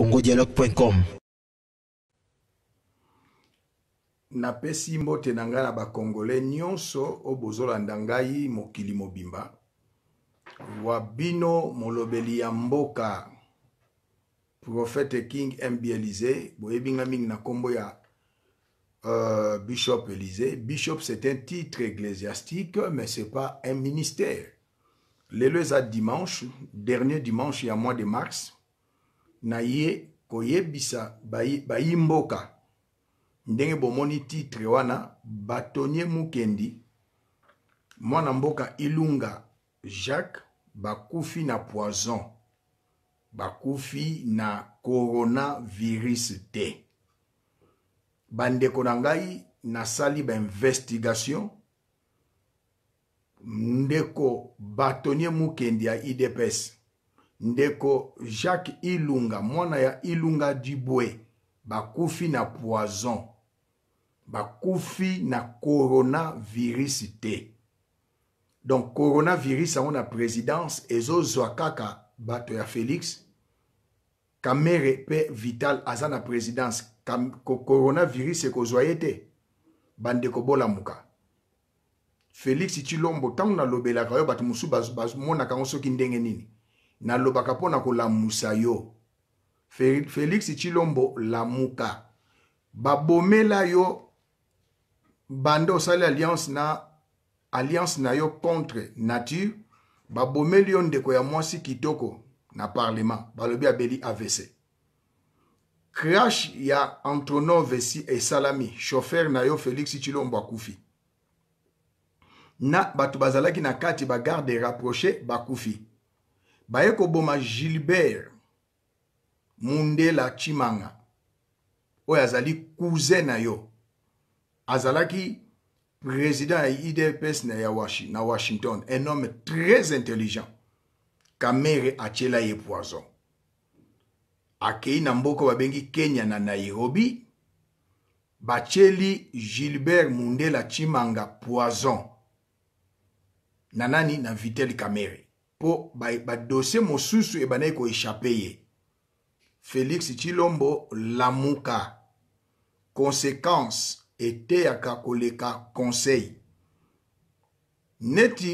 congodialogue.com napesi mbote na ba congolais, nyonso obozo landangai mokili mobimba Wabino bino molobeli ya mboka prophète king mbi élysée boyebi mingi na kombo ya euh, bishop Elize. bishop c'est un titre ecclésiastique mais c'est pas un ministère lelo à dimanche dernier dimanche il y ya mois de mars na ye koyebisa bayi mboka ndenge bomoni titre wana batonie mukendi mwana mboka ilunga jacques bakufi na poison bakufi na coronavirus te bandeko na ngai nasali bainvestigation ndeko batonie mukendi ya idps ndeko jacques ilunga mwana ya ilunga dibwe bakufi na poison bakufi na coronavirus te donc coronavirus yango na présidence ezozwa kaka bato ya félix kamere mpe vital aza na présidence coronavirus ekozwa ye te bandeko bolamuka félix chilombo ntango nalobelaka yo bato mosusu bamonaka yango soki ndenge nini nalobaka mpo na kolamusa yo félix chilombo lamuka babomela yo bande osali alliance na alliance na yo contre nature babomeli yo ndeko ya mwasi kitoko na parlement balobi abeli avc crash ya antonov esalami shofer na yo félix chilombo akufi na bato bazalaki na kati bagarde rapproché bakufi baye koboma gilbert mundela chimanga oyo azali cousin na yo azalaki président ya idps na, Washi, na washington un homme très intelligent kamere atiela ye poison akei na mboka babengi kenya na nairobi batieli gilbert mundela chimanga poison na nani na vitel kamere mpo badossier ba mosusu ebandaki koéchappe ye félix chilombo lamuka conséquence eteyaka koleka conseil neti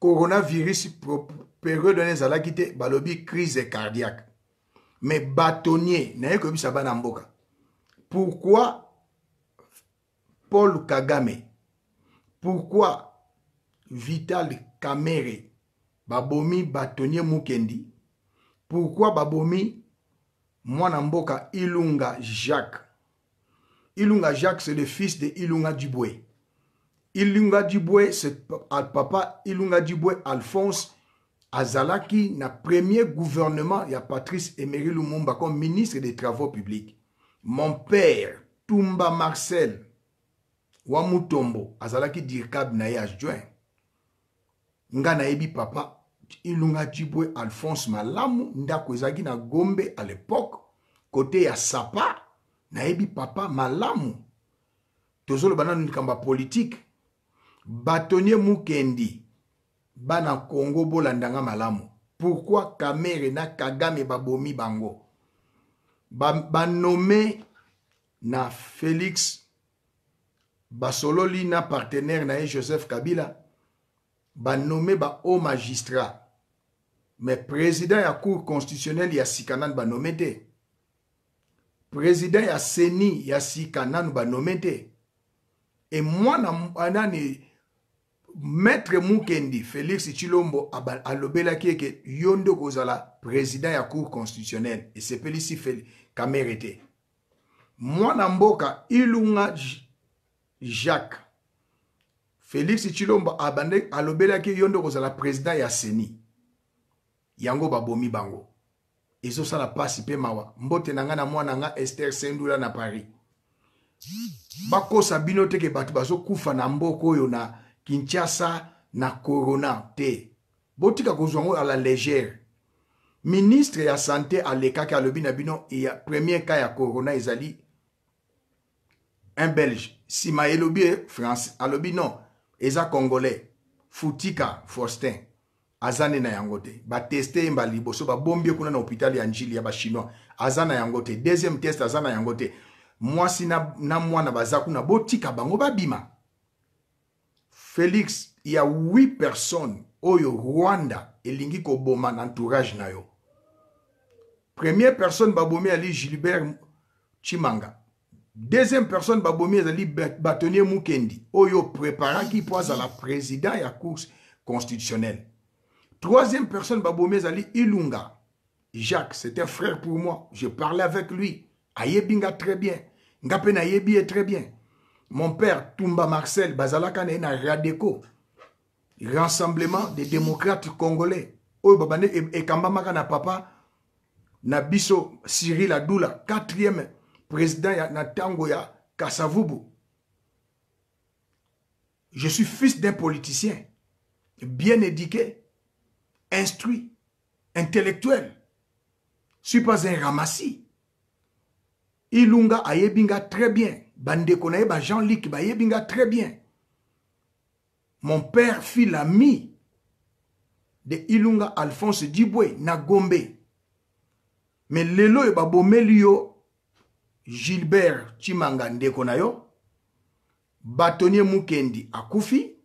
coronavirus période wana ezalaki te balobi crise cardiaque mais batonnier naye koyebisa bana mboka pourquoi paul kagame pourquoi vital camere babomi batonie mukendi pourkui babomi mwana mboka ilunga jacques ilunga jacques c'est le fils de ilunga dubwe ilunga dubwe c'est papa ilunga dubwe alphonse azalaki na premier gouvernement ya patrice emery lumumba comme ministre des travaux publics mon père tumba marcel wa mutombo azalaki dirkab na ye adjoint nga nayebi papa ilunga ti boye alphonse malamu ndako ezalaki na gombe à l'époque kote ya sapa nayebi papa malamu tozoloba nanu likambo ya politike batonie mukendi bana kongo bolandanga malamu pourkui kamere na kagame babomi bango banome ba na félix basololi na partenaire na ye joseph kabila banome bahaut magistrat me président ya cour constitutionnelle ya sika nanu banome te président ya seni ya sika nanu banome te e mwana anani ah, maître mukendi félix tshilombo alobelaki eke yo nde okozala président ya cour constitutionnelle esepelisi kamere te mwana mboka ilunga jacques félix chilomba alobelaki yo nde kozala président ya seni yango babomi bango ezosala mpasi mpe mawa mbote na ngai na mwana nga ester sendula na paris bakosa bino teke bato bazokufa na mboka oyo na kinshasa na corona te botika kozwa yango ala légere ministre ya sante alekaki alobi na bino e ya premier cas ya corona ezali un belge nsima elobi france alobi non eza congolais futika faustin aza nde na yango te bateste ye mbala liboso babombi ye kuna na hôpital ya njili ya bachinois aza na yango te deuxième test aza na yango te mwasi na, na mwana baza kuna botika bango babima félix ya 8 personnes oyo rwanda elingi koboma na entourage na yo première personne babomi ali gilbert chimanga deuxième personne babomi ezali batonnier mukendi oyo préparaki mpo azala président ya cour constitutionnelle troisième personne babomi ezali ilunga jacques c'est un frère pour moi je parlais avec lui ayebi nga très bien nga mpe nayebi ye très bien mon père tumba marcel bazalaka na ye na radeco rassemblement des démocrates congolais oyo babandi e-, ekambamaka na papa na biso cyril adula quatrième président na ntango ya kasavubu je suis fils d'un politicien bien éduqué instruit intellectuel suis pas un ramassis ilunga ayebi nga très bien bandeko na ye bajean lik bayebi nga très bien mon père fit l'ami de ilunga alphonse dibwe na gombe me lelo oyo babomeli yo gilbert cimanga ndeko na yo batonie mukendi akufi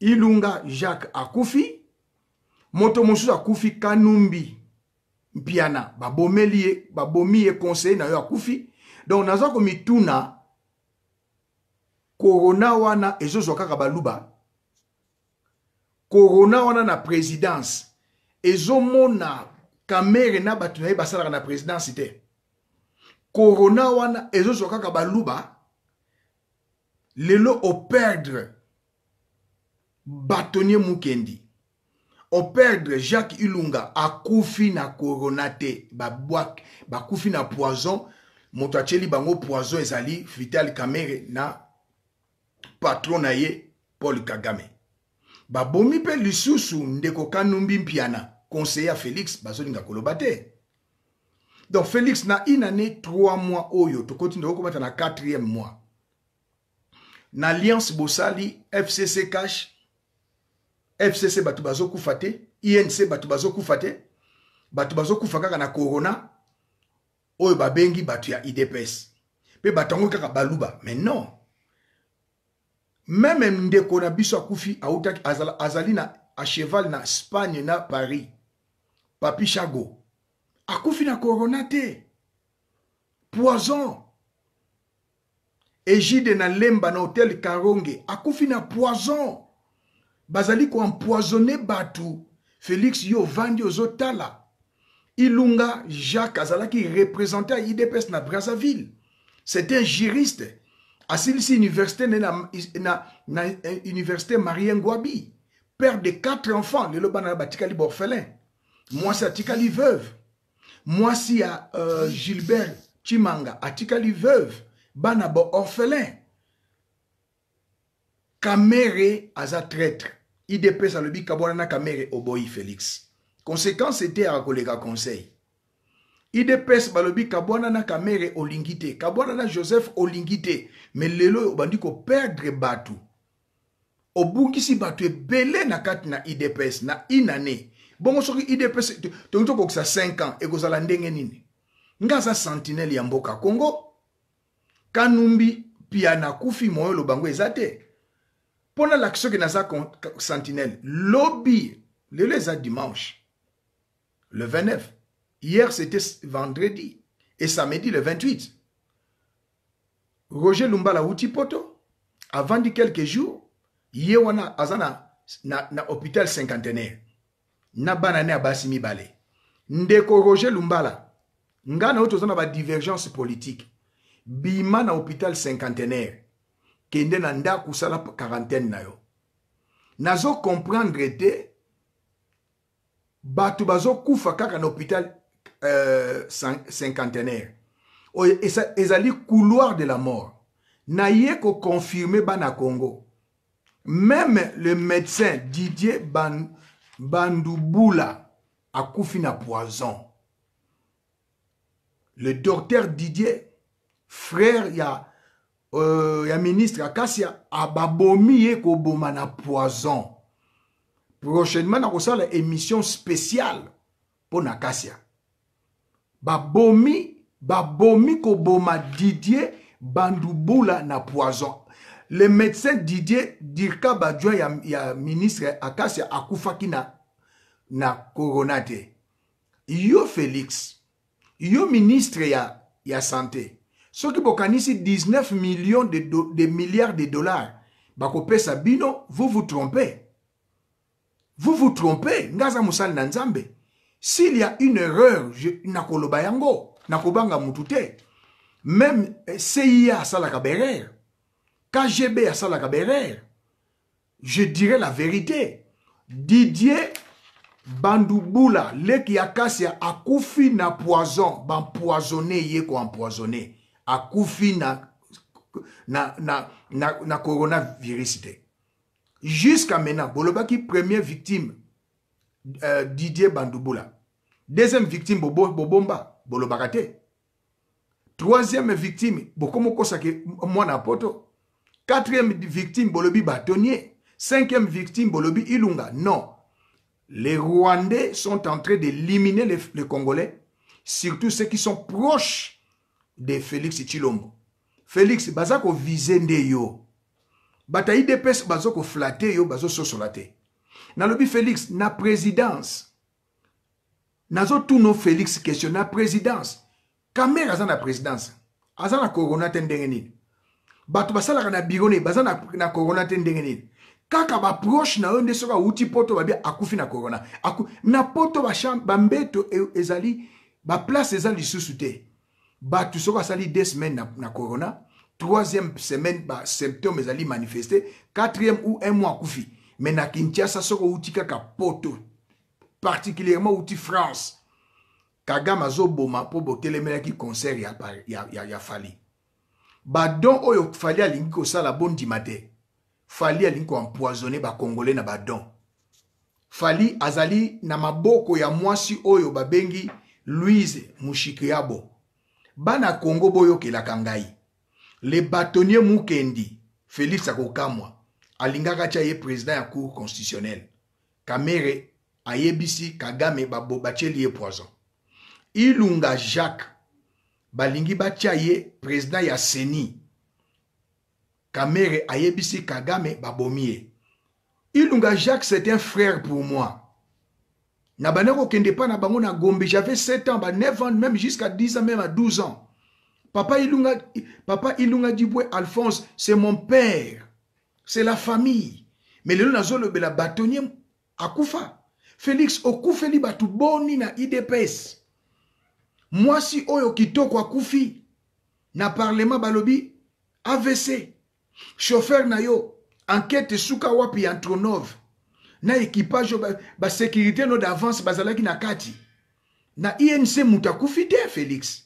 ilunga jacques akufi moto mosusu akufi kanumbi mpiana babomeli ye babomi ye conseiller na yo akufi donc naza komituna korona wana ezozwa kaka baluba korona wana na présidence ezomona kamere na bato na ye basalaka na présidence te corona wana ezozwa kaka baluba lelo operdre batonier mukendi operdre jacques ilunga akufi na corona te babwak bakufi na poison moto atieli bango poison ezali vital camere na patron na ye paul kagame babomi mpe lisusu ndeko kanumbi mpiana conseiller ya félix bazolinga koloba te donc félix na une année trois mois oyo tokoti nde okobata na quatrième mois na alliance bosali fcc cash fcc bato bazokufa te inc bato bazokufa te bato bazokufa kaka na corona oyo babengi bato ya idps mpe bato yango kaka baluba mais non meme ndeko na biso akufi autaki azali na acheval na spagne na paris papi chago akufi na korona te poison egide na lemba na hotel karonge akufi na poison bazali koempoisonne bato félix yo ovandi ozotala ilunga jacques azalaki représente ya idps na brazzaville c'est un juriste asilisi université ne na, na, na eh, université marien ngwabi père de quatre enfants lelo bana na batikali baorphelin mwasi atikali veuve mwasi ya uh, gilbert chimanga atikali veuve bana baorphelin kamere aza traître idps alobi kabwanana kamere oboyi félix conséquence ete yaka koleka conseil idps balobi kabwanana kamere olingi te kabwanana joseph olingi te me lelo oyo obandi koperdre bato obungisi bato ebele na kati na idps na une année bongo soki idps que ça 5 ans la ndenge nini nga aza sentinelle ya mboka congo kanumbi pia kufi moyo lobango eza Pona mpona laki soki naza sentinelle. Lobby le eza dimanche le 29 hier c'était vendredi et samedi le 28 roger lumbala outi poto de quelques jours ye wana na, na, na hôpital cinquantenaire na bana ne ya basi mibale ndeko roger lumbala nga na oyo toza na badivergence politike bima na hôpital cinquantenaire kende na ndako sala quarantaine na yo nazokomprendre te bato bazokufa kaka na hôpital euh, cinquantenaire oyo ezali couloir de la mort naye koconfirme bana congo même le médecin didier Ban bandubula akufi na poison le docteur didier frère ya, euh, ya ministre akasia ababomi ye koboma na poison prochainement nakosala émission spéciale mpo na akasia babomi babomi koboma didier bandubula na poison le médecin Didier Dirka Badjoa y a ministre à cause na, na yo Félix yo ministre ya, ya santé soki bokanisi 19 millions de, de milliards de dollars pesa bino vous vous trompez vous vous trompez nga aza nanzambe. s'il y a une erreur nakoloba yango nakobanga mutu même eh, cia la KGB à je dirais la vérité. Didier Bandouboula, le qui a cassé à dans na poison, empoisonné, poisonné, empoisonné, à Koufi na, na, na, na, coronavirus. Jusqu'à maintenant, Bolobaki qui première victime, euh, Didier Bandouboula. Deuxième victime, Bobo, Bobomba, Bolobakate. Troisième victime, Bokomo Kosake, Mwana Poto. quatrième victime bolobi bâtonnier cinquième victime bolobi ilunga non les rwandais sont en train d'éliminer les, les congolais surtout ceux qui sont proches de félix tshilombo félix baza kovize nde yo bato ya idps baza koflate yo bazososola te nalobi félix na présidence nazotuna félix question na présidence kamere aza na présidence aza na korona te ndenge nini bato basalaka na biro ne baza na, na korona te ndenge nini kaka baproche na yo nde soki awuti poto babi akufi na korona Aku, na poto bambeto ba e, ezali baplace eza lisusu te bato soki asali 2 semaine na, na corona troisième semaine basymptôme ezali manifeste quatrième ou un mois akufi me na kinshasa soki outi kaka poto particulièrement outi france kagame azoboma mpo botelemelaki concert ya, ya, ya, ya fali badon oyo fali alingi kosala bondima te fali alingi koempoisonne bakongole na badon fali azali na maboko ya mwasi oyo babengi louise mushikiabo bana kongo boyokelaka ngai le batonier mukendi félix akokamwa alingaka tia ye président ya cour constitutionnelle kamere ayebisi kagame batyeli ye poison ilunga jacques balingi batia président ya kamere ayebisi kagame babomie ilunga jacques c'est un frère pour moi na baneko kende na bango gombe javais 7 ans ba 9 ans même jusqu'à 10 ans même à 12 ans papa ilunga, papa ilunga dibwe alphonse c'est mon père c'est la famille mais le nazolobela batonnier akufa félix okufeli tout boni na idps mwasi oyo kitoko akufi na parlema balobi avc chauffeur na yo enquête esuka wapi ya antronov na ekipage oyo basécurité ba no d'avance bazalaki na kati na inc moto akufi te félix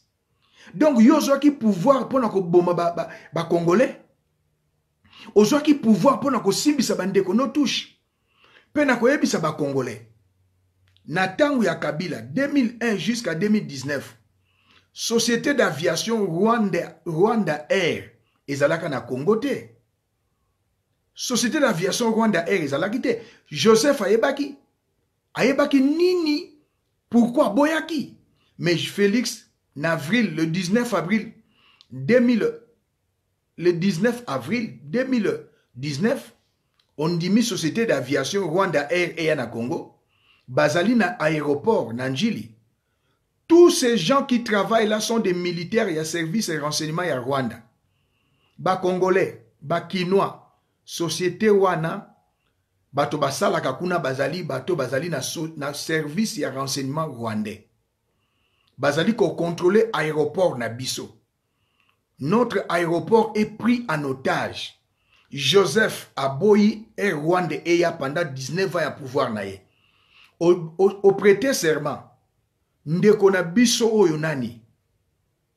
donc yo ozwaki pouvoir mpona koboma bacongolais ba, ba ozwaki pouvoir mpona kosimbisa bandeko no touche mpe na koyebisa bacongolais na ntango ya kabila 2001 jusqu'à 2019 société d'aviation Rwanda, Rwanda Air ezalaka na Congo te société d'aviation Rwanda Air ezalaki te Joseph ayebaki ayebaki nini pourquoi boyaki mais Félix n'avril le 19 avril 2000 le 19 avril 2019 ondimi société d'aviation Rwanda Air eya na Congo bazali na aéroport na Njili Tous ces gens qui travaillent là sont des militaires, il y a service et renseignement, il y a Rwanda. Ba Congolais, ba Kinois, société Wana, basala, basalaka kuna bazali bato bazali na, so, na service a renseignement rwandais bazali contrôlé aéroport na biso notre aéroport est pris en otage joseph aboyi Il rwanda a pendant 19 ans à pouvoir na au prêté serment ndeko na biso oyo nani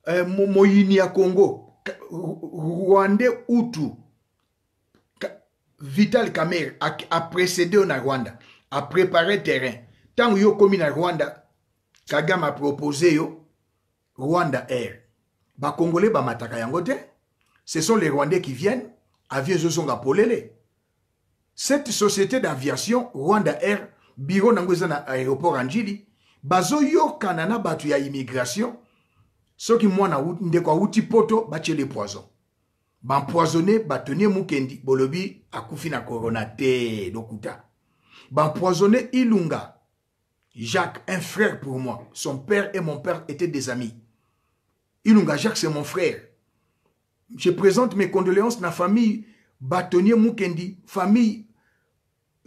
e, moyini ya congo rwandais utu vital a, a précédé na rwanda A préparé terrain ntango yo komi na rwanda kagame proposé yo rwanda air bakongole bamataka yango te ce sont les rwandais qui viennent avion ezozonga polele cette société d'aviation rwanda air biro nango na aéroport anjili yo Kanana batu ya immigration soki mwana ndeko outi poto le poison bampoisonne batonie mukendi bolobi akufi na corona te lokuta bampoisonne ilunga jacques un frère pour moi son père et mon père étaient des amis ilunga jacques c'est mon frère je présente mes condoléances na famille bâtonnier mukendi famille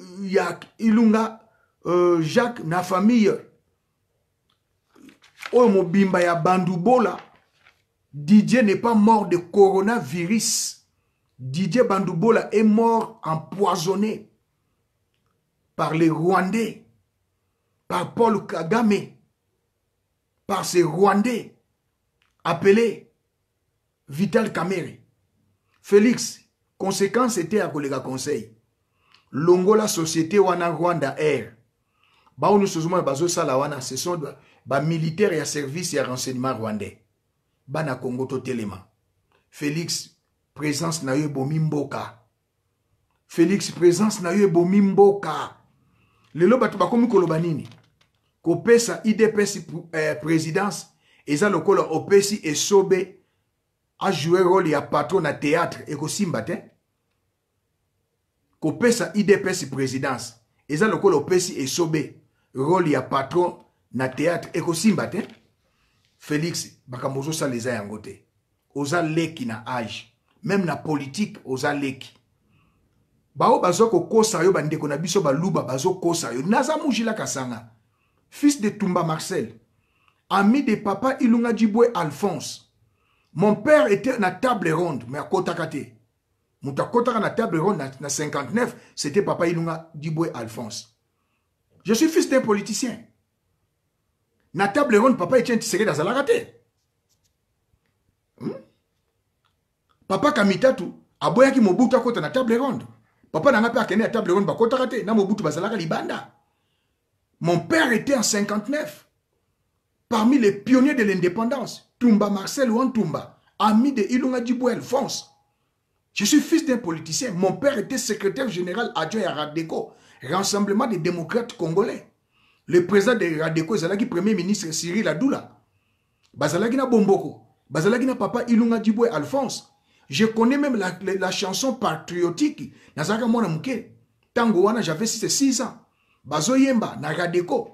euh, ya ilunga euh, jacques na famille oyo mobimba ya bandubola didier n'est pas mort de coronavirus didier Bandoubola est mort empoisonné par les rwandais par paul kagame par ces rwandais appelés vital kamere félix conséquence était à à conseil longola société wana rwanda air bango nyonso ozomona bazosala wana ce sont bamilitaire ya service ya renseignement rwandais bana congo totelema félix présence na yo ebomi mboka félix présence na yo ebomi mboka lelo bato bakomi koloba nini kopesa idps eh, présidence eza lokola opesi esobe ajoue role ya patron na théâtre ekosimba te kopesa idps présidence eza lokola opesi esobe rôle ya patron na théâtre ekosimba te félix makambo ozosala eza yango te oza leki na âge même na politique oza leki bazo ko sa yo ko na biso ko sa yo naza mujila kasanga fils de tumba marcel ami de papa ilunga Djibwe alphonse mon père était na table ronde mais akotaka Mon Mouta akotaka na table ronde na, 59 c'était papa ilunga Djibwe alphonse je suis fils d'un politicien. Na table ronde, papa un Tisségué dans la raté. Hmm? Papa Kamitatu, aboya ki à dans la table ronde. Papa n'a pas à la table ronde bakota raté, na mobutu la libanda. Mon père était en 59. Parmi les pionniers de l'indépendance, Tumba Marcel Wantumba, ami de Ilunga Dibouel, France. Je suis fils d'un politicien. Mon père était secrétaire général adjoint à Radeko. Rassemblement des démocrates congolais. Le président de Radeko, le premier ministre Cyril Adoula. Bazalaki na Bomboko. Bazalaki na papa Ilunga Diboué Alphonse. Je connais même la, chanson patriotique. Nazaka mwana mouke. Tango wana, j'avais 6 ans. Bazo yemba, na Radeko.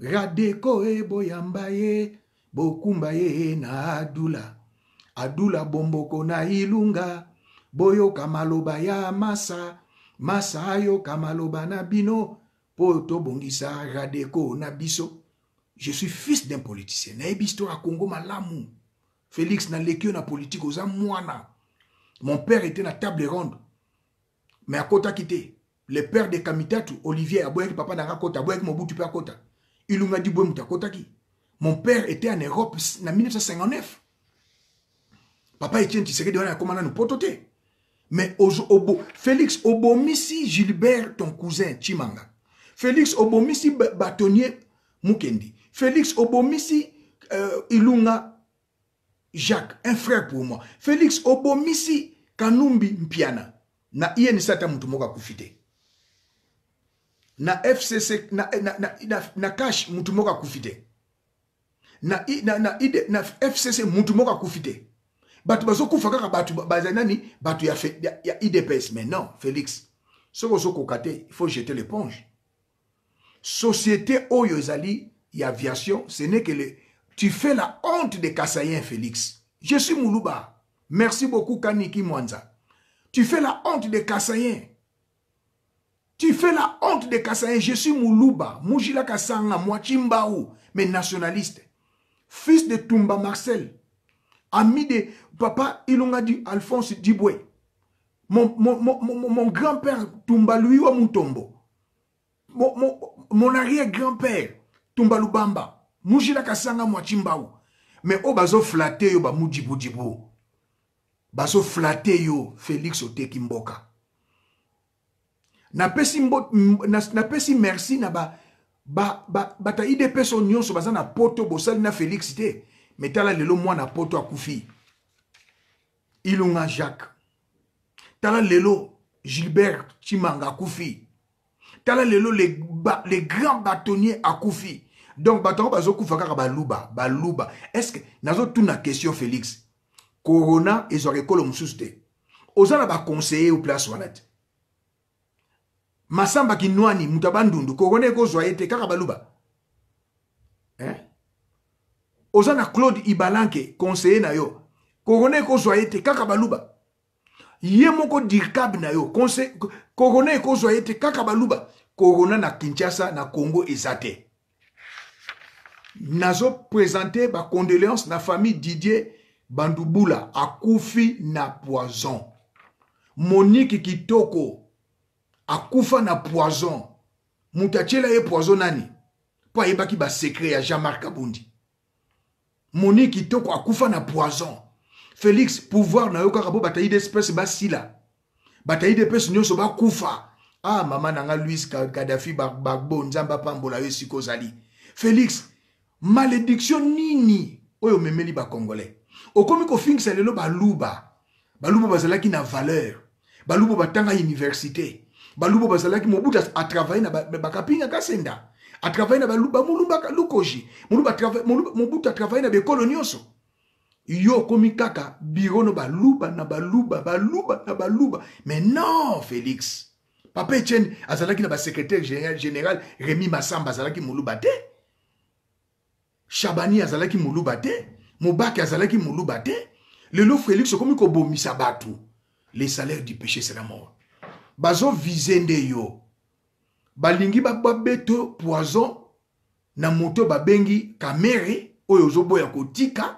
Radeko e Boyambaye. ye. Bokumba ye na Adoula. Adoula Bomboko na Ilunga. Boyoka Kamaloba, ya masa. Masaayo kamaloba na bino mpo bongisa radeko na biso je suis fils d'un politicien na histoire ya congo malamu félix n'a yo na politique. oza mwana mon père était na table ronde à Kota quitté. le père de kamitatu olivier aboyaki papa père Kota. aboyaki mobutu pe akota ilunga dibwe Kota ki. mon père était en europe na 1959 papa etienne tisekedi wana à na nous pototé. Mais au, au, Félix Obomisi Gilbert, ton cousin Chimanga. Félix Obomisi bâtonnier Mukendi. Félix Obomisi euh, Ilunga Jacques, un frère pour moi. Félix Obomisi Kanumbi Mpiana. Na ieni sata mutu moka kufite. Na FCC na na na, na, na cash mutu moka kufite. Na, na, na, na, na FCC mutu moka kufite. Il bah kaka bah nani mais non félix il faut jeter l'éponge société Oyozali aviation ce n'est que le, tu fais la honte des Kassayens, félix je suis Moulouba. merci beaucoup kaniki mwanza tu fais la honte des Kassayens. tu fais la honte des Kassayens. je suis Moulouba. mujila Kassanga, moi Chimbaou, mais nationaliste fils de tumba marcel ami de papa ilonga du Alphonse Diboué. Mon, mon, mon, mon grand-père Tumba lui ou Moutombo. Mon, mon, mon arrière-grand-père Tumba Lubamba. Mujila Kasanga Mwachimbaou. Mais oh bazo flatter yo ba mujibu jibu. Bazo flatter yo Félix Oteki Mboka. napesi mbo, na, napesi merci na ba ba ba bata idp so nyonso baza na poto bosali na félix te me tala lelo mwana poto akufi ilunga jacques tala lelo gilbert chimanga akufi tala lelo le, ba, le grand bâtonnier akufi donc bato yango bazokufa kaka baluba baluba estce nazotuna question félix corona ezwaka ekolo mosusu te oza na baconseiller oplace wana te masamba kinwani moto abandundu corona ekozwa ye te kaka baluba hein? oza na claude ibalanke conseiller na yo korona ekozwa ye te kaka baluba ye moko dirkab na yo korona ekozwa ye te kaka baluba korona na kinshasa na congo eza te nazopresente bacondoléance na famille didier bandubula akufi na poison monike kitoko akufa na poison moto atiela ye poison nani mpo ayebaki basekret ya jean-marc abundi moni kitoko akufa na poison félix pouvoir na yo kaka bo batayi d'espèce basila batayi d'espèce nyonso bakufa ah mama na nga louis kadafi bagbo nzambe apambola yo esika ozali félix malédiction nini oyo omemeli bacongolais okomi kofingisa lelo baluba baluba bazalaki na valeur baluba batanga université baluba bazalaki mobutu atravaille na bakapinga kasenda ba atravaille na bamulumbakalukoji mobutu atravaille na bekolo nyonso yo okomi kaka biro no baluba na baluba baluba na baluba mais non félix papa etienne azalaki na basecrétaire général, général remi masamba azalaki moluba te chabani azalaki moluba te mobaki azalaki moluba te lelo félix okomi kobomisa bato le salaire du péché sera mort bazovise nde yo balingi babeto ba poison na moto babengi kamere oyo ozoboya kotika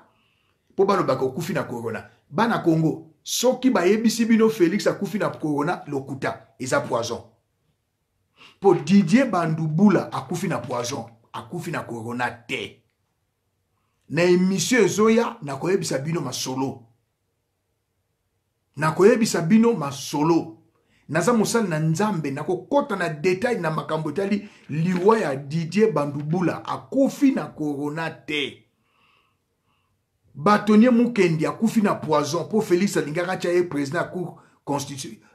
mpo balobaka okufi na korona bana kongo soki bayebisi bino félix akufi na korona lokuta eza poison mpo didier bandubula akufi na poison akufi na korona te na emisio ezoya nakoyebisa bino masolo nakoyebisa bino masolo naza mosali na nzambe nakokɔta na detail na makambo etali liwa ya didier bandubula akufi na korona te batonier mokendi akufi na poison mpo félix alingaka tia ye président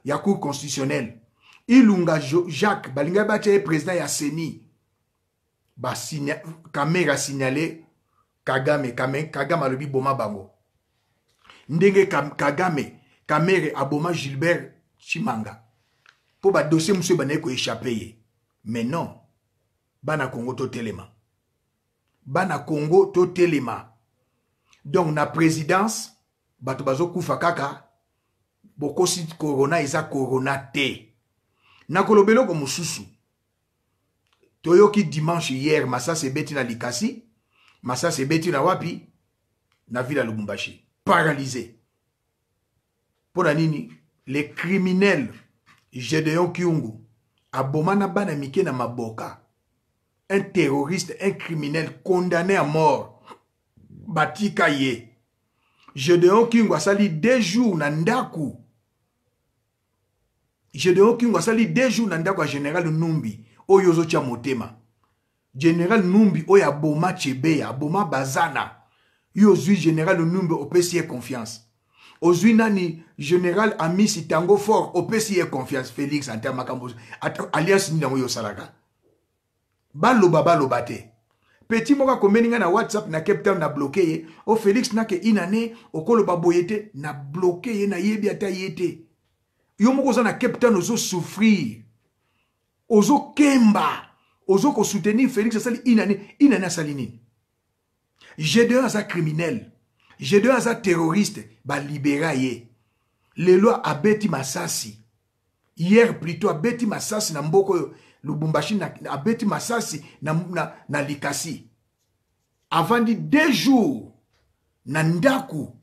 ya cour constitutionnelle ilunga jacques balingaki batia ye président ya seni kamere asignale kagame kagame alobi boma bango ndenge kagame kamere aboma gilbert chimanga mpo badossier mosusu ebandaki koéchappe ye mais non bana kongo totelema bana kongo totelema donc na présidence bato bazokufa kaka bokosi korona eza korona te nakoloba eloko mosusu toyoki dimanche hier masasi ebeti na likasi masasi ebeti na wapi na ville ya lubumbashi paralysé mpo na nini les criminels Gédéon Kyungu abomana bana mike na maboka un terroriste un criminel condamné à mort batika ye Gédéon Kyungu asali deux jours na ndaku Gédéon Kyungu asali deux jours na ndaku ya général Numbi oyo ozotia motema général Numbi oyo aboma Chebeya aboma Bazana yo ozwi général Numbi opesi ye confiance ozwi nani général ami sitango fort opesi ye confiance félix ante makambo alliance nini yango yo osalaka baloba baloba te peti moko akomeli ngai na whatsapp na cape town na bloke ye o félix nake inane okoloba boye te na bloke ye nayebi ata ye te yo moko oza na cape town ozosouffrir ozokemba ozokosoutenir félix asali inane inane asali nini gedeon aza criminele gedeon aza terroriste balibera ye lelo abeti masasi hier plutôt abeti masasi na mboka oyo lubumbashi abeti masasi na, na, na likasi avandi deux jours na ndako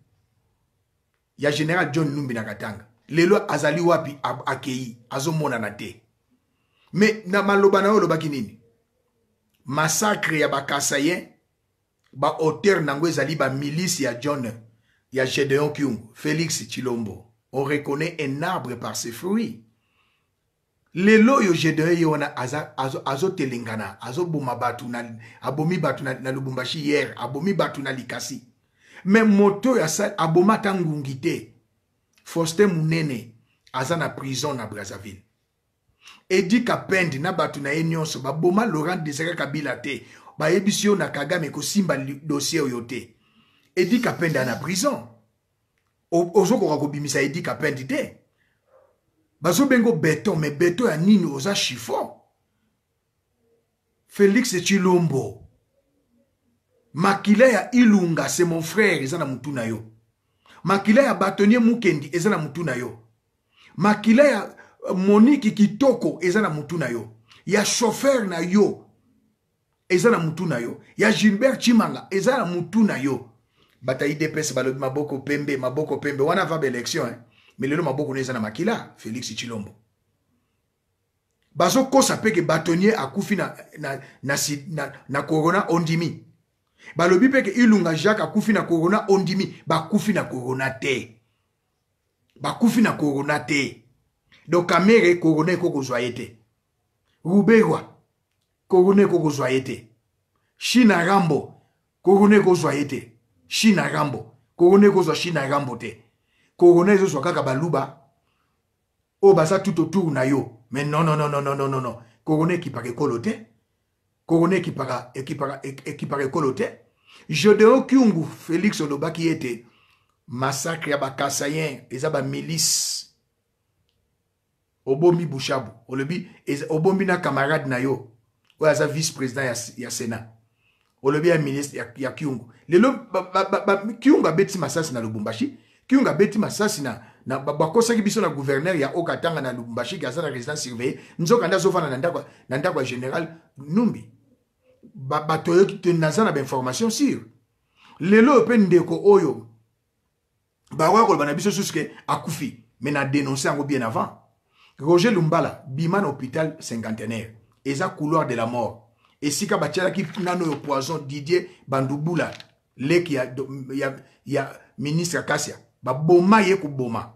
ya général john lumbi na katanga lelo azali wapi akei azomonana te me na maloba na oyo olobaki nini masacre ya bakasayen baauteur nango ezali bamilice ya john ya gedeon kyung félix chilombo on reconnaît un arbre par ses fruits lelo oyo gedeon ye wana azotelengana azo azoboma bato abomi bato na, na lubumbashi hier abomi bato na likasi me moto oyo aboma ata ngungi te faustin munene aza na prison na brazzaville edi kapende na bato na ye nyonso baboma laurent desire kabila te bayebisi yo na kagame kosimba dossier oyo te edi kapende ya na prison ozokoka kobimisa edi kapende te bazobenga beton me beton ya nini oza chiffon félix chilombo makila ya ilunga se mon frère eza na mutu na yo makila ya batonier mukendi eza na mutu na yo makila ya eh, moniki kitoko eza na mutu na yo ya chauffeur na yo eza na mutu na yo ya gilbert chimanga eza na mutu na yo bato ya idps balobi maboko pembe maboko pembe wana va baélection eh? me lelo maboko na eza na makila félix chilombo bazokosa mpe ke batonier akufi na, na, na, na, na corona ondimi balobi mpe ke ilunga jacques akufi na corona ondimi bakufi na corona te bakufi na corona te donc kamere corona ekokozwa ye te ruberwa kokune kokozwa ye te shi na gambo kokune kozwa ye te shi na gambo kokune kozwa shi na gambo te kokune ezozwa kaka baluba oyo baza tout autour na yo mais non non non non non non non kokune ekipaka ekolo te kokune ekipaka ekipaka ekipaka ekolo te gedeon kyungu félix olobaki ete masakre ya bakasayen eza bamilice obomi bushabu olobi obombi na camarade na yo oyo aza vice président ya, ya sénat olobi ya ministre ya, ya kiungu lelo kiungu abeti masasi na lubumbashi kiungu abeti masasi na, na bakosaki biso na gouverneur ya okatanga na lubumbashi ki aza na résidence surveille nzoka nde azofanda na ndako na ndako ya général numbi bato oyoki te naza na bainformation sur lelo oyo mpe ndeko oyo bakoka koloba na biso susu ke akufi me na denonse yango bien avant roger lumbala bima na hôpital cinquantenaire ça couloir de la mort Et esika qui nano yo poison didier le ministre ya, ya, ya ministre ba boma ye koboma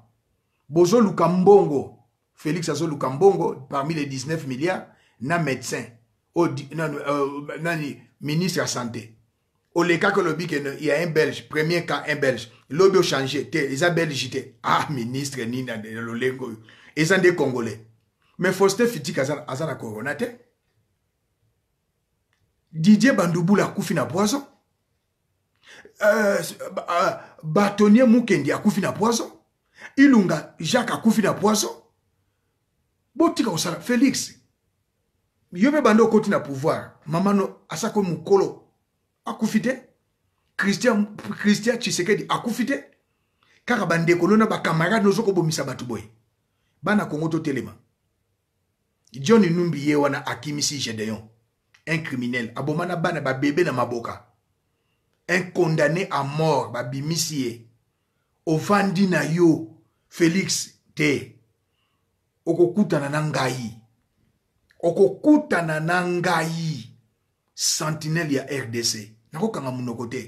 bozoluka mbongo félix azoluka mbongo parmi les 19 milliards na médecin au, na, euh, nani ministre la santé Il il y a un belge premier cas un belge lobi changé. te un belge te ah ministre il lolengo et ça des congolais me faustin fitik aza na corona te didier bandubula akufi na poison uh, batonier euh, mukendi akufi na poison ilunga jacques akufi na poison botika kosala félix yo mpe bande okoti na pouvoir mamano asako mokolo akufi te christian, christian tshisekedi akufi te kaka bandeko lona bakamarade nozo kobomisa bato boye bana kongo totelema john numbi ye wana akimisi gedeon un criminel abomana bana babebe na maboka un condamné à mort babimisi ye ovandi na yo félix te okokutana na ngai okokutana na ngai sentinelle ya rdc nakokanga monoko te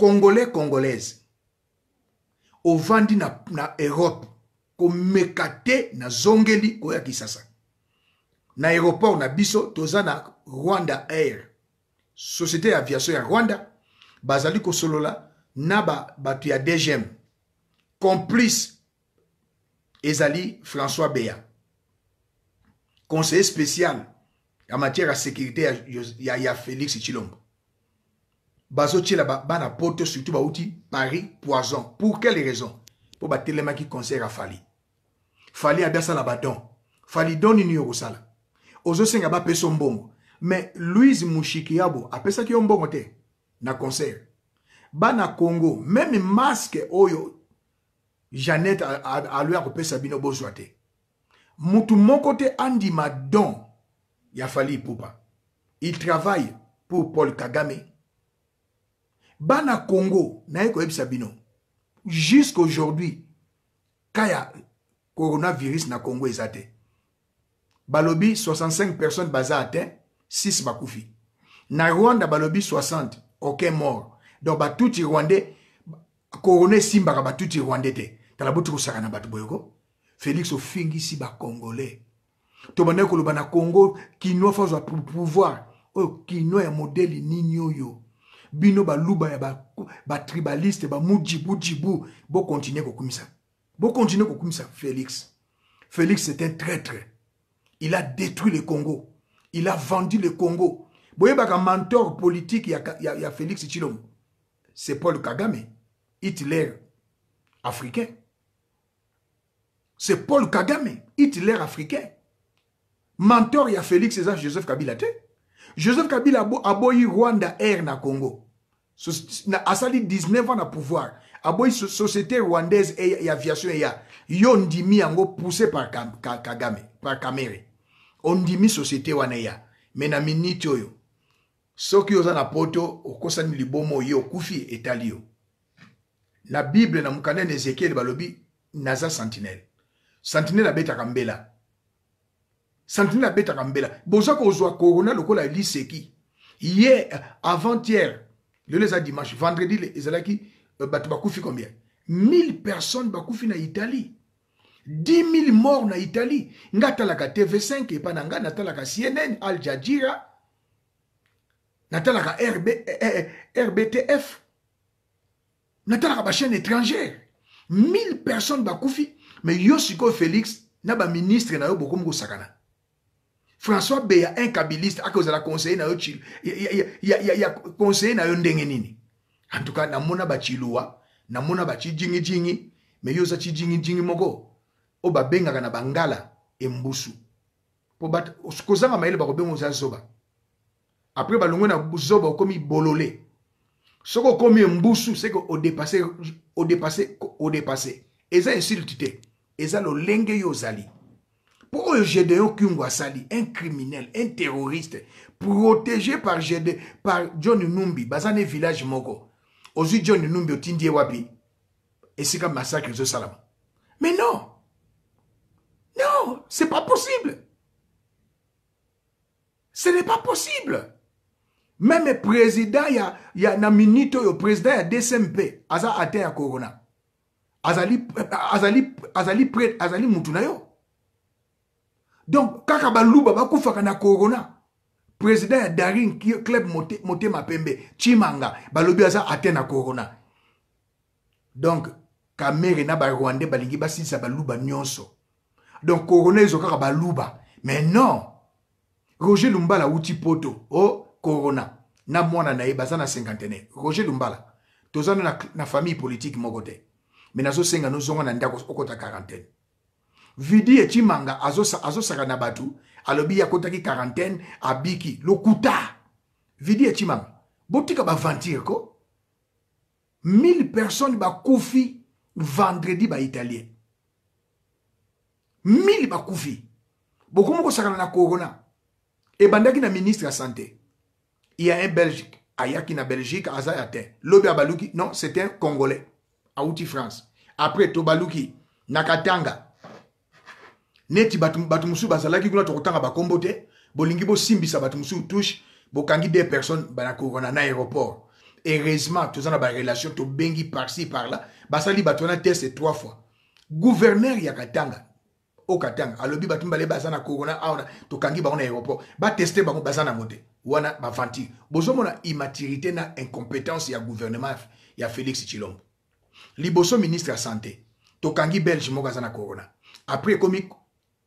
congolais congolaise ovandi na, na europe komeka te nazongeli koya kisasa na aéroport na biso toza na rwanda air société aviation ya rwanda bazali kosolola na bato ya complice ezali françois beya conseiller spécial en matière de sécurité ya, ya, ya félix chilombo ba bana poto surtout outil paris poison pour quelle raison mpo qui conseil à fali fali bien la badon fali don des sala ozosenga bapeso mbongo me louise mushikiabo apesaki yo mbongo te na concert bana congo meme maske oyo janete aloya kopesa bino bozwa te mutu moko te andima don ya fali ipupa il travaille pour paul kagame bana congo naye koyebisa bino jusqu'aujourd'hui kaya coronavirus na congo eza te balobi 65 personnes baza atteint 6 bakufi na rwanda balobi 60 aucun mort donc batuti rwandais korona esimbaka batuti rwandais te tala boti kosaka na bato boyoko félix ofingisi bacongolais tobandaki koloba na congo kinoa fazwa pouvoir oyo oh, kinoa ya modele nini oyo bino baluba ya batribaliste ba bamujibujibu bokontinue kokumisa bokontinue kokumisa félix félix c'est un traître Il a détruit le Congo. Il a vendu le Congo. un mentor politique, il y a, Félix Chilom. C'est Paul Kagame, Hitler africain. C'est Paul Kagame, Hitler africain. Mentor, il y a Félix Joseph Kabila. Joseph Kabila a boyi Rwanda Air na Congo. A sali 19 ans à pouvoir A une société rwandaise et ya aviation a yo en yango poussé par kagame par kamere ondimi société wana eya me na miniti oyo soki oza na poto okosani libomo ye okufi etali yo na bible na mokanda ya ezekiel balobi naza sentinele sentinele abetaka mbela sentinele abetaka mbela boza kozwa korona lokola liseki ye avant-hier lelo eza dimanche vendredi ezalaki bato bakufi combien 1000 personnes bakufi na italie 10000 morts na italie nga atalaka tv5 epai na ngai natalaka cnn al jazira natalaka RB, eh, eh, rbtf natalaka bachaîne étrangère 1000 personnes bakufi me yo sikoyo félix na baministre na yo bokomi kosakana françois beya inkabiliste akozala conseiller na yo chilo, ya, ya, ya, ya, ya conseiller na yo ndenge nini en tout cas namona bachiluwa namona bachijingijingi me yo oza chijingijingi moko oyo babengaka na bangala embusu mpo kozanga mayele bakobenga oza zoba apres balongwe na zoba okomi bolole soki okomi embusu seke odepase odepase odepase eza insulte te eza lolenge oyo ozali mpo oyo gedeon kingo asali un criminel un terroriste protégé par, Gede, par john numbi baza na village moko ozwi john numbi otindi ye wapi esika massacre ezosalama mais non C'est pas possible. Ce n'est pas possible. Même le président, il y a, il y a, minute, le président, il y a DSMP, a atteint à Corona. Azali, azali, azali azali mutunayo. Donc, kaka baluba, bakufaka na Corona. Président Daring, Darin, club de la mapembe, chimanga, balobi aza atteint à Corona. Donc, kamere na ba Rwandais, balingi basisa baluba nyonso. donc corona ezokaka baluba mais non roger lumbala awuti poto o oh, corona na mwana na ye baza na cinquantenaire roger lumbala toza na, na famille politique moko te me nazosenga nozonga na ndako okota quarantaine vidi etimanga azosaka azo na bato alobi akotaki quarantaine abiki lokuta vidi etimanga botika baventir ko 1000 personnes bakufi vendredi baitalien mili bakufi moko sakana na corona bandaki na ministre la santé il y a un belgique ayaki na belgique aza ya te lobi abaluki non c'est un congolais auti france après tobaluki na katanga neti bato batumusu bazalaki kuna tokotanga bakombo te bolingi bosimbisa bato touche bokangi deux personnes bana corona na aéroport heureusement toza relation par-ci, parci parla basali batona wana test trois fois gouverneur ya katanga okatanga alobi bato mibale baza na corona awa tokangi bango na aéroport bateste bango baza nango te wana bavantire bozomona immaturité na incompétence ya gouvernement ya félix chilombo liboso ministre ya santé tokangi belge moko aza na corona après ekomi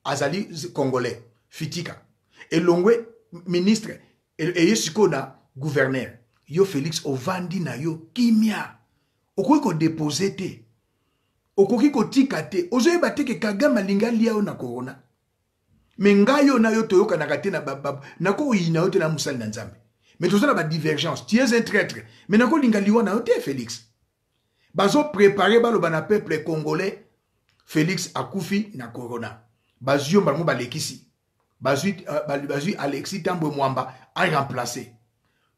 azali congolais fitika elongwe ministre e-, eye sikoyo na gouverneur yo félix ovandi na yo kimia okoki kodepose te okoki kotika te ozoyeba te ke kagame alingi alia yo na korona me ngai oyo na yo toyokanaka te nakoyina yo te na mosali na nzambe me toza na badivergence tu es un traître me nakolinga liwa na yo te félix bazoprépare baloba na peuple congolais félix akufi na corona bazwi yo bango balekisi bazwi uh, alexi tambwe mwamba aremplace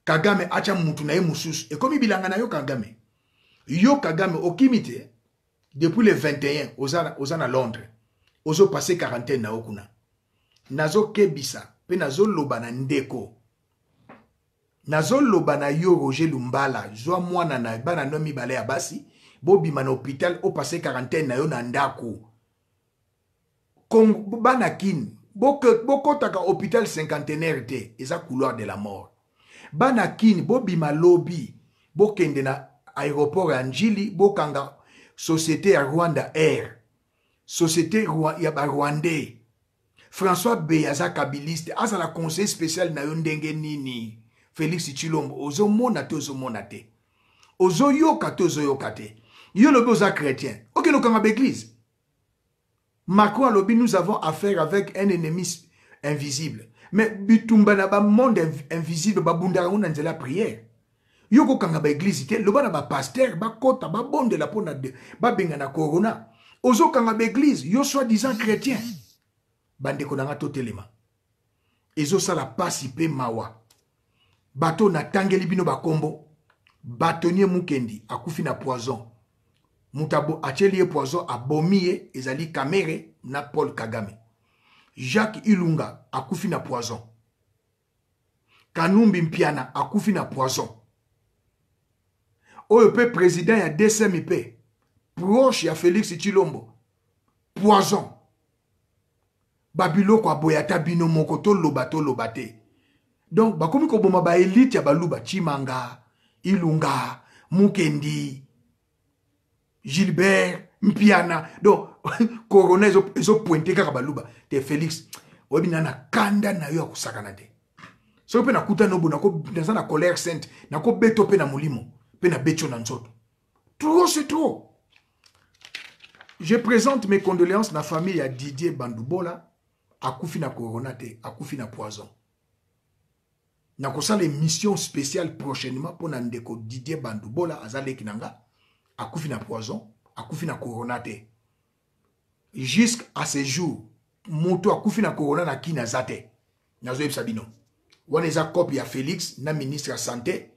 kagame atya mutu na ye mosusu ekomi bilanga na yo kagame yo kagame okimi te depuis le 21 oza, oza na londres ozopase quarantaine na yo kuna nazokebisa mpe nazoloba na ndeko nazoloba na yo roger lumbala zwa mwana na bana no mibale ya basi bobima na hôpital opase quarantaine na yo na ndako bana kini bokɔtaka bo hôpital cinquantenaire te eza couloir de la mort bana kini bobima lobi bokende na aéroport ya njili bokanga société à rwanda air société ya Rwandais, françois b aza kabiliste la conseil spécial na yo ni félix chilombo ozomona te ozomona te te te yo le oza chrétien le okanga l'Église. macron nous avons affaire avec un ennemi invisible mais bitumba na monde invisible ba ngo a la la prière. yo kokanga baeglize te loba na bapaster bakɔta babondela mpo na babenga na corona ozokanga baeglize yo soi disant chrétien bandeko na nga totelema ezosala pasi mpe mawa bato natangeli bino bakombo batonier mukendi akufi na poison moto atieli ye poison abomi ye ezali kamere na paul kagame jacques ilunga akufi na poison kanumbi mpiana akufi na poison oyo mpe président ya dsmip proche ya félix chilombo poison babiloko aboya ata bino moko toloba toloba te donc bakomi koboma baelite ya baluba chimanga ilunga mukendi gilbert mpiana donc corona ezopointe kaka baluba te félix oyebi na na kanda na yo ya kosakana te soki mpe nakutani obona naza na colère sainte nakobeta mpe na molimo trop c'est trop je présente mes condoléances à la famille à didier bandubola akufi na corona te akufi na poison les missions spéciale prochainement pour n'andeko didier Bandoubola, à kinanga à na poison à na corona jusqu'à ce jour moto akufi na corona na kinazate. Na te Sabino. bino ya félix na ministre la santé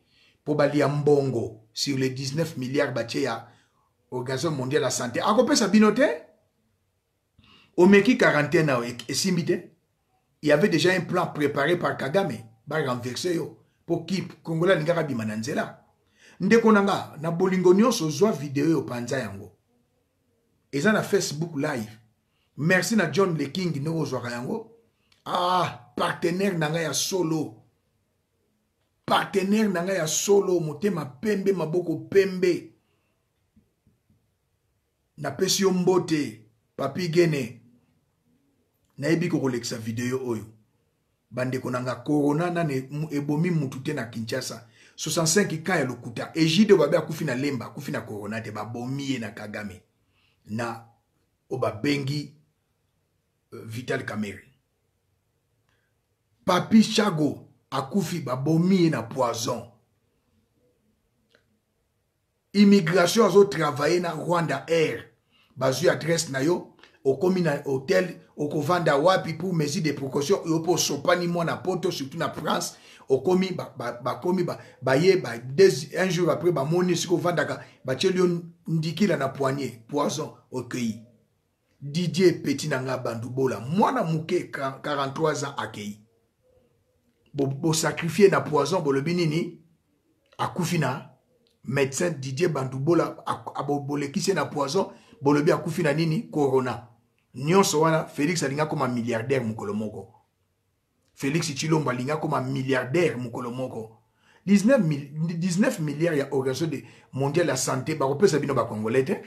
mpo balia mbongo sur les 19 milliards batie ya organisation mondiale ya santé akopesa bino te omeki quarantaine ao e- esimbi te il y avait déjà un plan préparé par kagame barenverse yo mpo ki kongola alingaka bima na nzela ndeko na nga na bolingo nyonso zwa video oyo panza yango eza na facebook live merci na john leking ndenge ozwaka yango ah partenaire na ngai ya solo partenaire na ngai ya solo motema pembe maboko pembe napesi yo mbote papi gene nayebi kokolekisa video oyo bandeko na nga korona nani ebomi mutu te na kinshasa 65 ka ya lokuta egide babe akufi na lemba akufi na korona te babomi ye na kagame na oyo babengi euh, vital cameri papi chago akufi babomi ye na poison immigration azotravaille na rwanda air bazwi adresse na yo okomi na hotel okovanda wapi pour mesure de précaution yo mpo osopani mwana poto surtout na france okomi bakomi ba, baye ba, ba, ba, ba un jour après bamoni soki ovandaka batieli yo ndikila na poignet poison okei didier peti na ngai bandu bola mwana moke 43 ans akei bosacrifie na poison bolobi nini akufi na médecin didier bandubola bolekisi ye na poison bolobi akufi na nini corona nyonso wana félix alingi akoma milliardaire mokolo moko félix chilombo alingi akoma milliardaire mokolo moko 19, 19 milliards ya organisation de mondiale ya santé bakopesa bino bacongolais te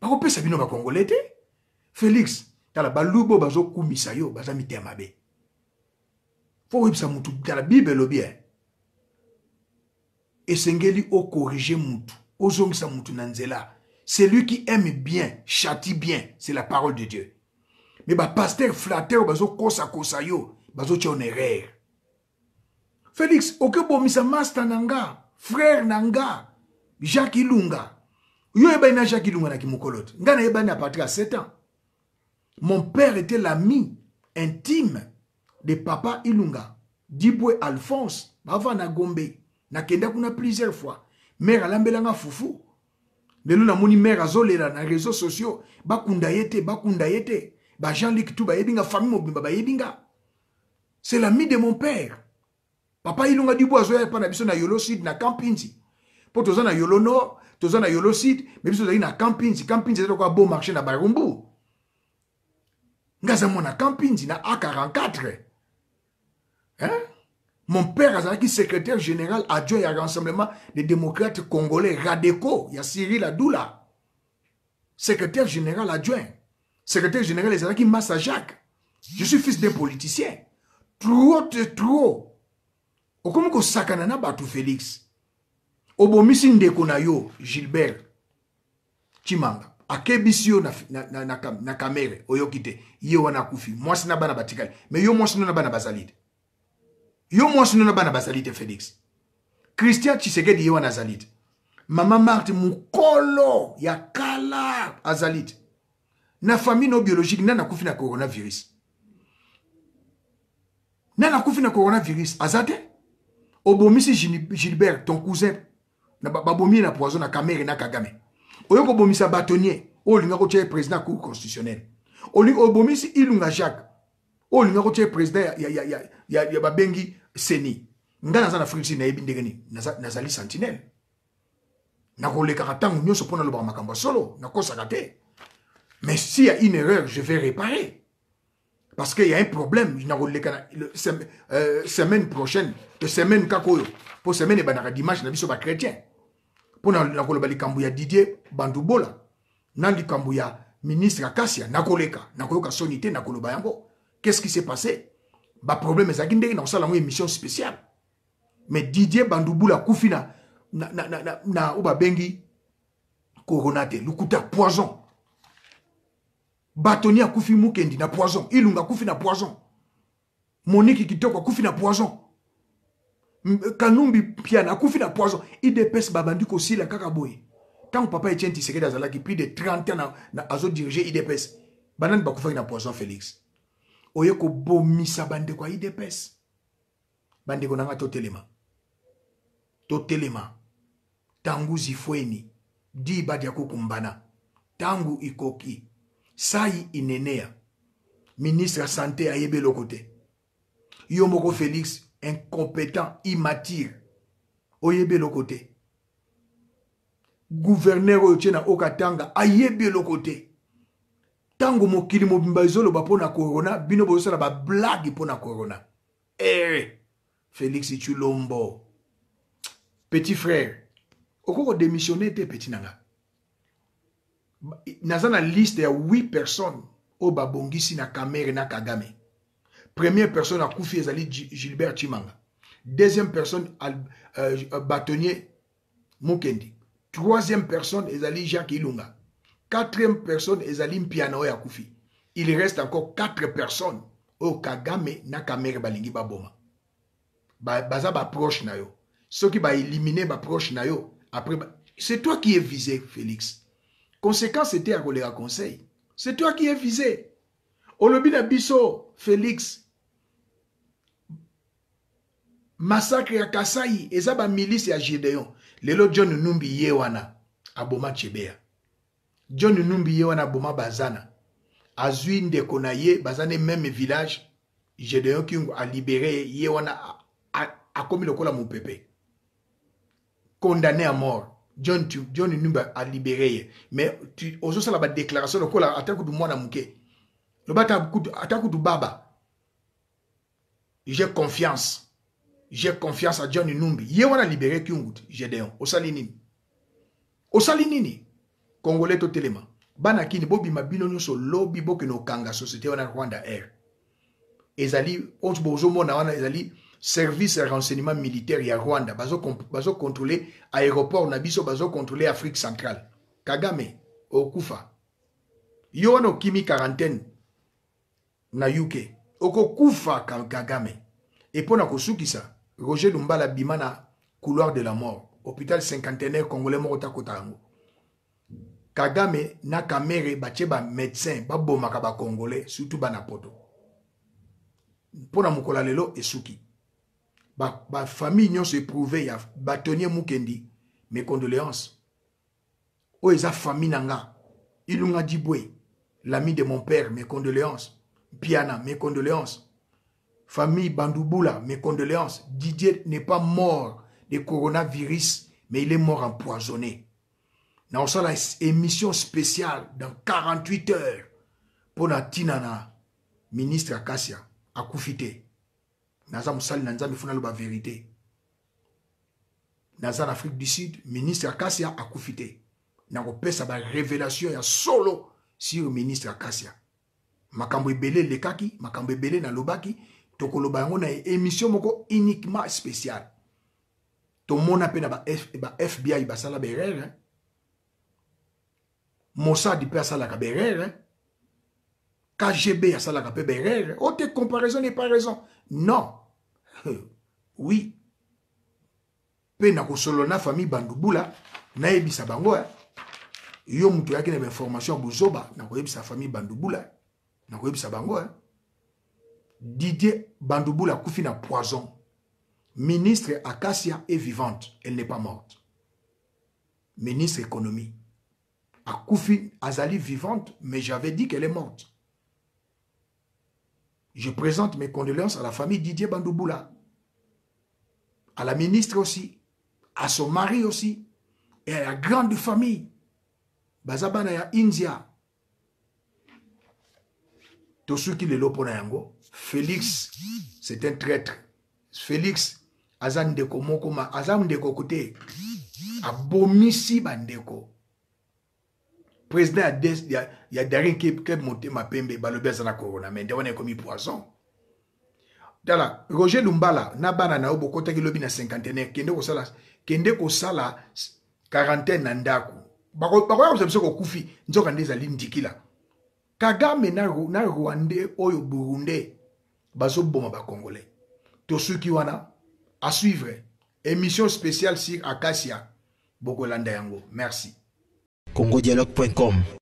bakopesa bino bacongolais te félix tala balubu oyo bazokumisa yo baza mitema mabe poyebisa mutu la bible Et sengeli esengeli okorige mutu ozongisa mutu n'anzela. nzela celui qui aime bien châtie bien c'est la parole de dieu Mais me bapaster bah, kosa kosa yo bazo on erreur félix misa master nanga frère nanga jacques ilunga yo oyebani eh ben, na jacques ilunga na mokolo Ngana ngai na partir 7 ans mon père était l'ami intime de papa ilunga dibwe alphonse bavanda gombe nakenda kuna plusieurs fois mare alambelanga fufu lelo namoni mare azolela na réseau sociaux bakunda ye te bakunda ye te bajean lik tu bayebi nga famille mobimba bayebi nga c'est l'ami de mon père papa ilunga dibwe azoya epa na biso na yolo sud na campinzi mpo toza na yolo nord toza na yolo sud me biso tozali na campinzi campinzi ezaloko abo marché na barumbu nga aza mwana campinzi na a 44 Mon père été secrétaire général adjoint à rassemblement des démocrates congolais, Radeco, il y a Cyril Adoula, secrétaire général adjoint, secrétaire général Azaki Massa Je suis fils d'un politicien. Trop, trop. Okomi Sakana sakanana batu Félix. Obomisi ndeko na Gilbert. Chimanga. akebisio na, na, na, na, caméra, kamere y a wana na bana batikali mais yo moi no na bana yo mwasi nono bana bazali te félix christian tshisekedi ye wana azali te mama marte mokolo ya kala azali te na famille no biologique nani akufi na coronavirus nani akufi na coronavirus aza te obomisi gilbert ton cousin babomi ye na poison na kamere na kagame oyo kobomisa batonier oyo olinga kotia ye président ya cour constitutionnelle obomisi ilunga jacques oyo olinga kotia ye président ya babengi seni ngai za na na na za ndenge nini nazali sentinele nakolekaka nyo nyonso pona lo ba makamba solo nakosaka te mais s'il y a une erreur je vais réparer parce qu'il y a un problème na nakoleka euh, semaine prochaine to semaine kakoyo pour mpo semaine ebandaka dimanche na biso bachrétien mpo nakoloba likambo ya didier bandubola na likambo ya ministre akasia nakoleka nakoyoka soni te nakoloba yango qu'est ce qui s'est passé baproblème ezalaki ndenge na kosala yango émission spéciale mais didier bandubula akufi na, na, na, na, na, na oyo babengi korona te lokuta poison batoni akufi mokendi na poison ilunga akufi na poison moniki kitoko akufi na poison kanumbi piana akufi na poison idps babandi kosila kaka boye ntango papa etienne tisekedi azalaki plus de 30 ans azodirige idps banani bakufaki na poison félix oye kobomisa bandeko ya idps bandeko na nga totelema totelema ntangu zifweni diibadi ya kokumbana ntangu ikoki sai ineneya ministre ya sante ayebi eloko te yo moko félix incompétent immatire oyebi eloko te guverner oyo tie na okatanga ayebi eloko te ntango mokili mobimba ezoloba mpo na korona bino bozosala bablage mpo na korona e eh! félix culombo petit frère okoko démissionne te petit na nga naza na liste ya 8 personnes oyo babongisi na camere na kagame première personne akufi ezali gilbert chimanga deuxième personne euh, bâtonnier mokendi troisième personne ezali jacques ilunga quatrième personne ezali mpiana oyo akufi il reste encore quatre personnes oyo oh, kagame na kamere balingi baboma baza baproche na yo soki baélimine baproche na yo après ba... c'est toi qui es visé félix conséquence ete ya koleka conseil c'est toi qui es visé olobi na biso félix masakre ya kasai eza bamilice ya gédéon lelo john numbi ye wana aboma chebeya john numbi ye wana aboma bazana azwi ndeko na ye baza même village gedeon a a libéré ye wana à mon pepe. condamné à mort john, tu, john numbi a ye mais ozosala badéclaration lokola ata kutu mwana le loba attaque du baba j'ai confiance j'ai confiance à john numbi Yewana libéré libéré kingut gedeon osali nini osali congolais totelema bana kini bobima bino nyonso lobi bokende kokanga société wana rwanda air ezali oyo na wana ezali service renseignement militaire ya rwanda bazo bazo aéroport na biso contrôler afrique centrale kagame okufa yo okimi quarantaine na uk okokufa kagame Et pour na roger lumbala bima couloir de la mort hôpital cinquantenaire congolais mort à Kagame na Kamere ba médecin ba bomaka congolais surtout bana poto. pona mukola lelo esuki. Ba ba famille se éprouvé ya bâtonnier Mukendi mes condoléances. O eza famille nanga Ilunga Dibwe l'ami de mon père mes condoléances. Piana mes condoléances. Famille Bandouboula, mes condoléances. Didier n'est pas mort de coronavirus mais il est mort empoisonné. naosala émission spéciale dans 48 heures mpo na ntina na ministre akasi akufi te naza mosali na nzambe funa aloba vérité naza na afrique du sud ministre akasi akufi te nakopesa barévélation ya solo sur ministre akasi makambo ebele elekaki makambo ebele nalobaki tokoloba yango na émission moko uniquement spéciale tomona mpe na bafbi basala berere Mossad peut la berere. KGB à la berere. Hein. Autre comparaison n'est pas raison. Non. Oui. Pe na solona famille Bandubula na yebisa bango hein. yo mutu na information na sa famille Bandubula na koyebisa bango hein. Didier Bandubula kufi na poison. Ministre Acacia est vivante, elle n'est pas morte. Ministre économie Akoufi Azali vivante, mais j'avais dit qu'elle est morte. Je présente mes condoléances à la famille Didier Bandouboula, à la ministre aussi, à son mari aussi, et à la grande famille. Bazabanaya India. Tosuki le Félix, c'est un traître. Félix, Azan Deko Mokoma, Azan Deko Kote, Abomisi Bandeko. président ya, ya, ya darin keb motema pembe balobi aza na corona me nde wana ekomi poison tala roger lumbala na bana na yo bokotaki lobi na cinquantenaire kende kosala kende kosala quarantaine na ndako bakoya kozwa biso kokufi nzoka nde ezali ndikila kagame na, na rwande oyo burunde bazoboma bacongolais tosuki wana asuivre émission spéciale sur akasia bokolanda yango merci congojelog.com. Pues,